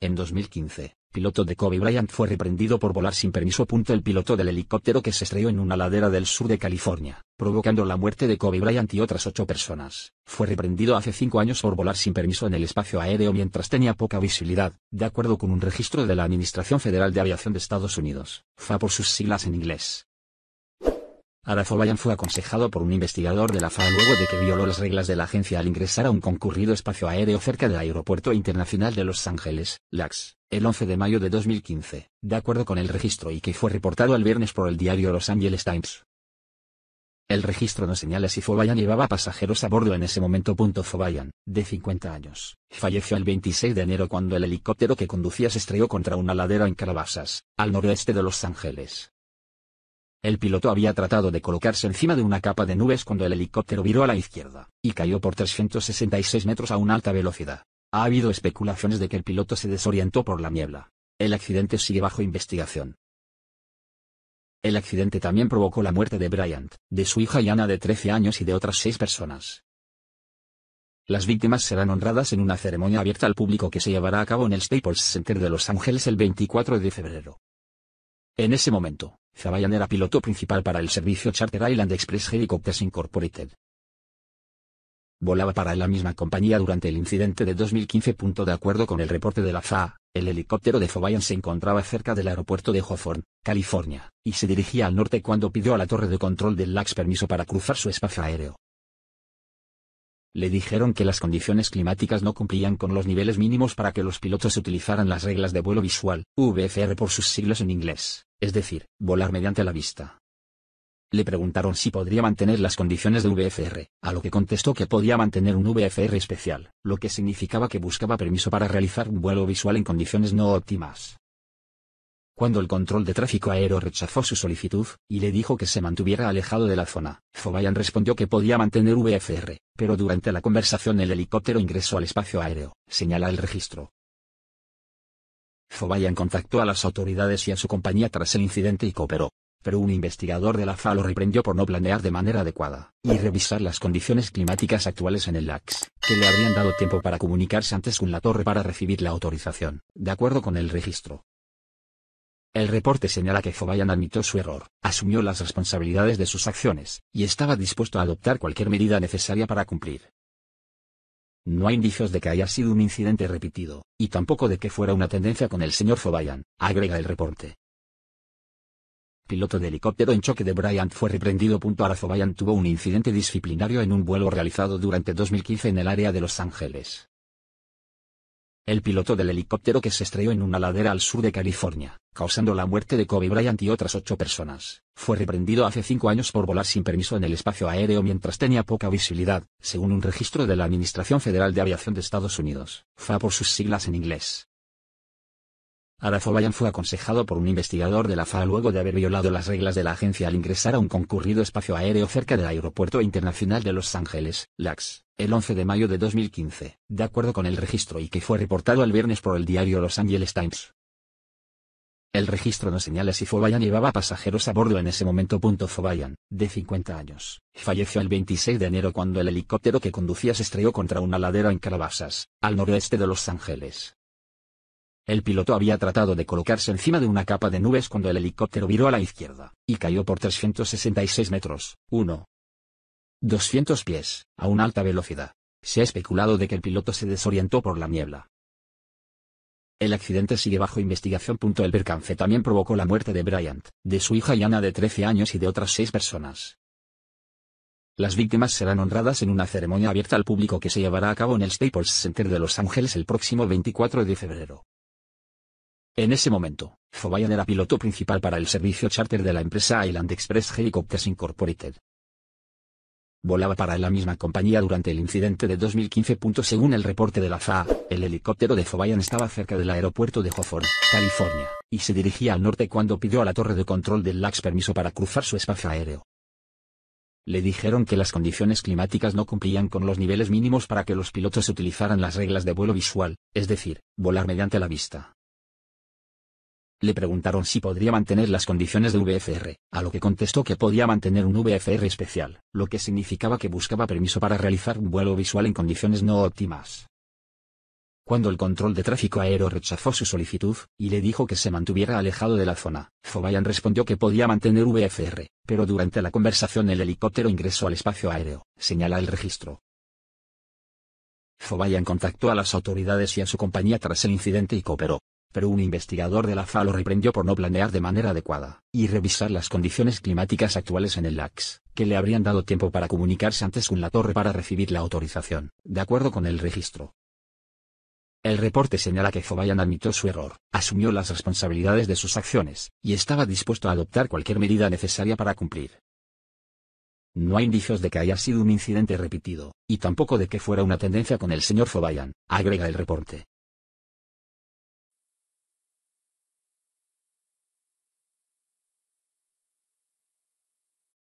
En 2015, piloto de Kobe Bryant fue reprendido por volar sin permiso. El piloto del helicóptero que se estrelló en una ladera del sur de California, provocando la muerte de Kobe Bryant y otras ocho personas, fue reprendido hace cinco años por volar sin permiso en el espacio aéreo mientras tenía poca visibilidad, de acuerdo con un registro de la Administración Federal de Aviación de Estados Unidos, FA por sus siglas en inglés fobayan fue aconsejado por un investigador de la FAA luego de que violó las reglas de la agencia al ingresar a un concurrido espacio aéreo cerca del Aeropuerto Internacional de Los Ángeles, LAX, el 11 de mayo de 2015, de acuerdo con el registro y que fue reportado el viernes por el diario Los Angeles Times. El registro no señala si Fobayan llevaba pasajeros a bordo en ese momento. Fobayan, de 50 años, falleció el 26 de enero cuando el helicóptero que conducía se estrelló contra una ladera en Calabasas, al noroeste de Los Ángeles. El piloto había tratado de colocarse encima de una capa de nubes cuando el helicóptero viró a la izquierda, y cayó por 366 metros a una alta velocidad. Ha habido especulaciones de que el piloto se desorientó por la niebla. El accidente sigue bajo investigación. El accidente también provocó la muerte de Bryant, de su hija Yana de 13 años y de otras seis personas. Las víctimas serán honradas en una ceremonia abierta al público que se llevará a cabo en el Staples Center de Los Ángeles el 24 de febrero. En ese momento, Zabayan era piloto principal para el servicio Charter Island Express Helicopters Incorporated. Volaba para la misma compañía durante el incidente de 2015. De acuerdo con el reporte de la FAA, el helicóptero de Zobayan se encontraba cerca del aeropuerto de Hawthorne, California, y se dirigía al norte cuando pidió a la torre de control del LAX permiso para cruzar su espacio aéreo. Le dijeron que las condiciones climáticas no cumplían con los niveles mínimos para que los pilotos utilizaran las reglas de vuelo visual, VFR por sus siglos en inglés es decir, volar mediante la vista. Le preguntaron si podría mantener las condiciones de VFR, a lo que contestó que podía mantener un VFR especial, lo que significaba que buscaba permiso para realizar un vuelo visual en condiciones no óptimas. Cuando el control de tráfico aéreo rechazó su solicitud, y le dijo que se mantuviera alejado de la zona, Zobayan respondió que podía mantener VFR, pero durante la conversación el helicóptero ingresó al espacio aéreo, señala el registro. Fobayan contactó a las autoridades y a su compañía tras el incidente y cooperó, pero un investigador de la FA lo reprendió por no planear de manera adecuada y revisar las condiciones climáticas actuales en el LAX, que le habrían dado tiempo para comunicarse antes con la torre para recibir la autorización, de acuerdo con el registro. El reporte señala que Fobayan admitió su error, asumió las responsabilidades de sus acciones, y estaba dispuesto a adoptar cualquier medida necesaria para cumplir no hay indicios de que haya sido un incidente repetido, y tampoco de que fuera una tendencia con el señor Zobayan, agrega el reporte. Piloto de helicóptero en choque de Bryant fue reprendido. Ahora Zobayan tuvo un incidente disciplinario en un vuelo realizado durante 2015 en el área de Los Ángeles el piloto del helicóptero que se estrelló en una ladera al sur de California, causando la muerte de Kobe Bryant y otras ocho personas, fue reprendido hace cinco años por volar sin permiso en el espacio aéreo mientras tenía poca visibilidad, según un registro de la Administración Federal de Aviación de Estados Unidos, FAA por sus siglas en inglés. Zobayan fue aconsejado por un investigador de la FAA luego de haber violado las reglas de la agencia al ingresar a un concurrido espacio aéreo cerca del Aeropuerto Internacional de Los Ángeles, LAX, el 11 de mayo de 2015, de acuerdo con el registro y que fue reportado el viernes por el diario Los Angeles Times. El registro no señala si Fobayan llevaba pasajeros a bordo en ese momento. Fobayan, de 50 años, falleció el 26 de enero cuando el helicóptero que conducía se estrelló contra una ladera en Calabasas, al noroeste de Los Ángeles. El piloto había tratado de colocarse encima de una capa de nubes cuando el helicóptero viró a la izquierda, y cayó por 366 metros, 1. 200 pies, a una alta velocidad. Se ha especulado de que el piloto se desorientó por la niebla. El accidente sigue bajo investigación. El percance también provocó la muerte de Bryant, de su hija Yana de 13 años y de otras seis personas. Las víctimas serán honradas en una ceremonia abierta al público que se llevará a cabo en el Staples Center de Los Ángeles el próximo 24 de febrero. En ese momento, Zobayan era piloto principal para el servicio charter de la empresa Island Express Helicopters Incorporated. Volaba para la misma compañía durante el incidente de 2015. Según el reporte de la FAA, el helicóptero de Zobayan estaba cerca del aeropuerto de Hofford, California, y se dirigía al norte cuando pidió a la torre de control del LAX permiso para cruzar su espacio aéreo. Le dijeron que las condiciones climáticas no cumplían con los niveles mínimos para que los pilotos utilizaran las reglas de vuelo visual, es decir, volar mediante la vista. Le preguntaron si podría mantener las condiciones de VFR, a lo que contestó que podía mantener un VFR especial, lo que significaba que buscaba permiso para realizar un vuelo visual en condiciones no óptimas. Cuando el control de tráfico aéreo rechazó su solicitud, y le dijo que se mantuviera alejado de la zona, Fobayan respondió que podía mantener VFR, pero durante la conversación el helicóptero ingresó al espacio aéreo, señala el registro. Fobayan contactó a las autoridades y a su compañía tras el incidente y cooperó pero un investigador de la FA lo reprendió por no planear de manera adecuada y revisar las condiciones climáticas actuales en el LAX, que le habrían dado tiempo para comunicarse antes con la torre para recibir la autorización, de acuerdo con el registro. El reporte señala que Zobayan admitió su error, asumió las responsabilidades de sus acciones, y estaba dispuesto a adoptar cualquier medida necesaria para cumplir. No hay indicios de que haya sido un incidente repetido, y tampoco de que fuera una tendencia con el señor Zobayan, agrega el reporte.